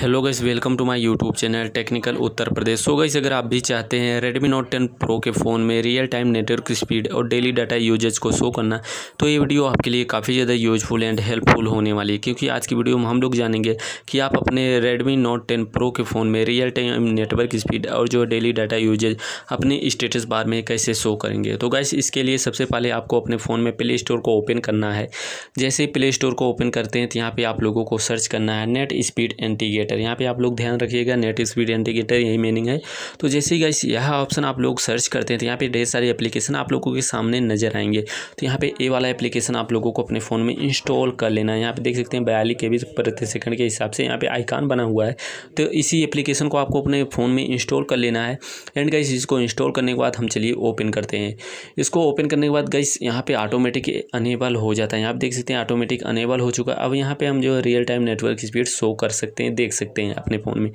hello guys welcome to my YouTube channel technical Uttar Pradesh so guys अगर आप भी चाहते हैं रेडमी नोट 10 प्रो के फ़ोन में रियल टाइम नेटवर्क स्पीड और डेली डाटा यूजेज को शो करना तो ये वीडियो आपके लिए काफ़ी ज़्यादा यूजफुल एंड हेल्पफुल होने वाली है क्योंकि आज की वीडियो में हम लोग जानेंगे कि आप अपने रेडमी नोट टेन प्रो के फ़ोन में रियल टाइम नेटवर्क स्पीड और जो डेली डाटा यूजेज अपने स्टेटस बार में कैसे शो करेंगे तो गाइस इसके लिए सबसे पहले आपको अपने फ़ोन में प्ले स्टोर को ओपन करना है जैसे प्ले स्टोर को ओपन करते हैं तो यहाँ पर आप लोगों को सर्च करना है नेट स्पीड एंटीगेट इंडिकेटर यहाँ पे आप लोग ध्यान रखिएगा नेट स्पीड इंडिकेटर यही मीनिंग है तो जैसे ही गाइस यह ऑप्शन आप लोग सर्च करते हैं तो यहाँ पे ढेर सारी एप्लीकेशन आप लोगों के सामने नजर आएंगे तो यहाँ पे ए वाला एप्लीकेशन आप लोगों को अपने फ़ोन में इंस्टॉल कर लेना है यहाँ पे देख सकते हैं बयालीस के प्रति सेकंड के हिसाब से यहाँ पे आइकान बना हुआ है तो इसी एप्लीकेशन को आपको अपने फ़ोन में इंस्टॉल कर लेना है एंड गाइस इसको इंस्टॉल करने के बाद हम चलिए ओपन करते हैं इसको ओपन करने के बाद गाइस यहाँ पे ऑटोमेटिक अनेबल हो जाता है यहाँ आप देख सकते हैं ऑटोमेटिक अनेबल हो चुका है अब यहाँ पे हम जो real time network speed show कर सकते हैं देख सकते हैं अपने फ़ोन में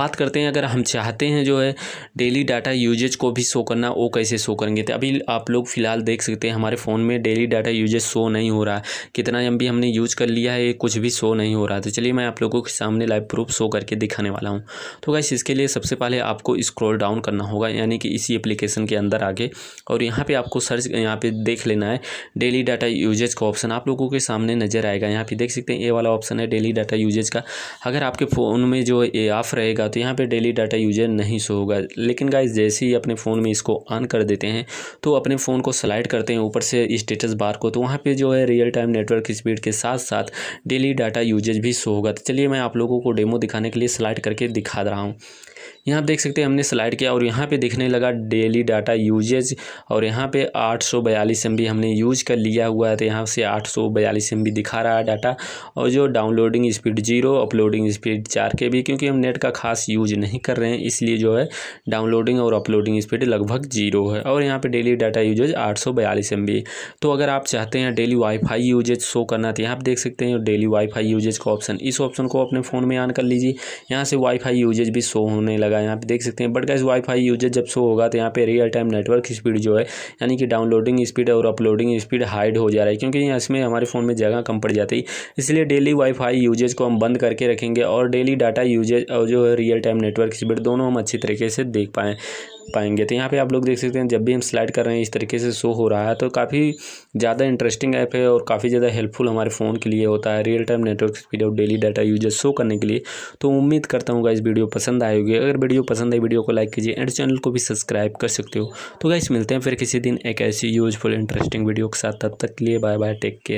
बात करते हैं अगर हम चाहते हैं जो है डेली डाटा यूजेज को भी शो करना वो कैसे शो करेंगे तो अभी आप लोग फ़िलहाल देख सकते हैं हमारे फ़ोन में डेली डाटा यूजेज शो नहीं हो रहा कितना एम हमने यूज कर लिया है कुछ भी शो नहीं हो रहा तो चलिए मैं आप लोगों के सामने लाइव प्रूफ शो करके दिखाने वाला हूँ तो गाइस इसके लिए सबसे पहले आपको स्क्रॉल डाउन करना होगा यानी कि इसी एप्लीकेशन के अंदर आगे और यहाँ पे आपको सर्च यहाँ पे देख लेना है डेली डाटा यूजेज का ऑप्शन आप लोगों के सामने नज़र आएगा यहाँ पे देख सकते हैं ये वाला ऑप्शन है डेली डाटा यूजेज का अगर आपके फ़ोन में जो ये ऑफ़ रहेगा तो यहाँ पे डेली डाटा यूजर नहीं शो होगा लेकिन गाइज जैसे ही अपने फ़ोन में इसको ऑन कर देते हैं तो अपने फ़ोन को स्लाइड करते हैं ऊपर से स्टेटस बार को तो वहाँ पे जो है रियल टाइम नेटवर्क स्पीड के साथ साथ डेली डाटा यूजेज भी शो होगा तो चलिए मैं आप लोगों को डेमो दिखाने के लिए स्लाइड करके दिखा रहा हूँ यहाँ आप देख सकते हैं हमने स्लाइड किया और यहाँ पे दिखने लगा डेली डाटा यूजेज और यहाँ पे 842 सौ हमने यूज कर लिया हुआ है तो यहाँ से 842 सौ दिखा रहा है डाटा और जो downloading speed zero uploading speed चार के बी क्योंकि हम नेट का खास यूज नहीं कर रहे हैं इसलिए जो है डाउनलोडिंग और अपलोडिंग स्पीड लगभग जीरो है और यहाँ पर डेली डाटा यूजेज आठ सौ बयालीस एम बी तो अगर आप चाहते हैं डेली वाईफाई यूजेज शो करना तो यहाँ पर देख सकते हैं डेली वाईफाई यूजेज का ऑप्शन इस ऑप्शन को अपने फ़ोन में ऑन कर लीजिए यहाँ से वाईफाई यूजेज भी शो होने लगा यहाँ पे देख सकते हैं बट गैस वाईफाई यूजेज जब शो होगा तो यहाँ पर रियल टाइम नेटवर्क स्पीड जो है यानी कि डाउनलोडिंग स्पीड और अपलोडिंग स्पीड हाइड हो जा रहा है क्योंकि इसमें हमारे फ़ोन में जगह कम पड़ जाती है इसलिए डेली वाईफाई यूजेज को हम बंद करके रखेंगे और डेली डाटा यूजेज और जो है रियल टाइम नेटवर्क स्पीड दोनों हम अच्छी तरीके से देख पाए पाएंगे तो यहाँ पे आप लोग देख सकते हैं जब भी हम स्लाइड कर रहे हैं इस तरीके से शो हो रहा है तो काफ़ी ज़्यादा इंटरेस्टिंग ऐप है और काफ़ी ज़्यादा हेल्पफुल हमारे फ़ोन के लिए होता है रियल टाइम नेटवर्क स्पीड और डेली डाटा यूजेज शो करने के लिए तो उम्मीद करता हूँ इस वीडियो पसंद आएगी होगी अगर वीडियो पसंद आई वीडियो को लाइक कीजिए एंड चैनल को भी सब्सक्राइब कर सकते हो तो गाइस मिलते हैं फिर किसी दिन एक ऐसी यूजफुल इंटरेस्टिंग वीडियो के साथ तब तक के लिए बाय बाय टेक केयर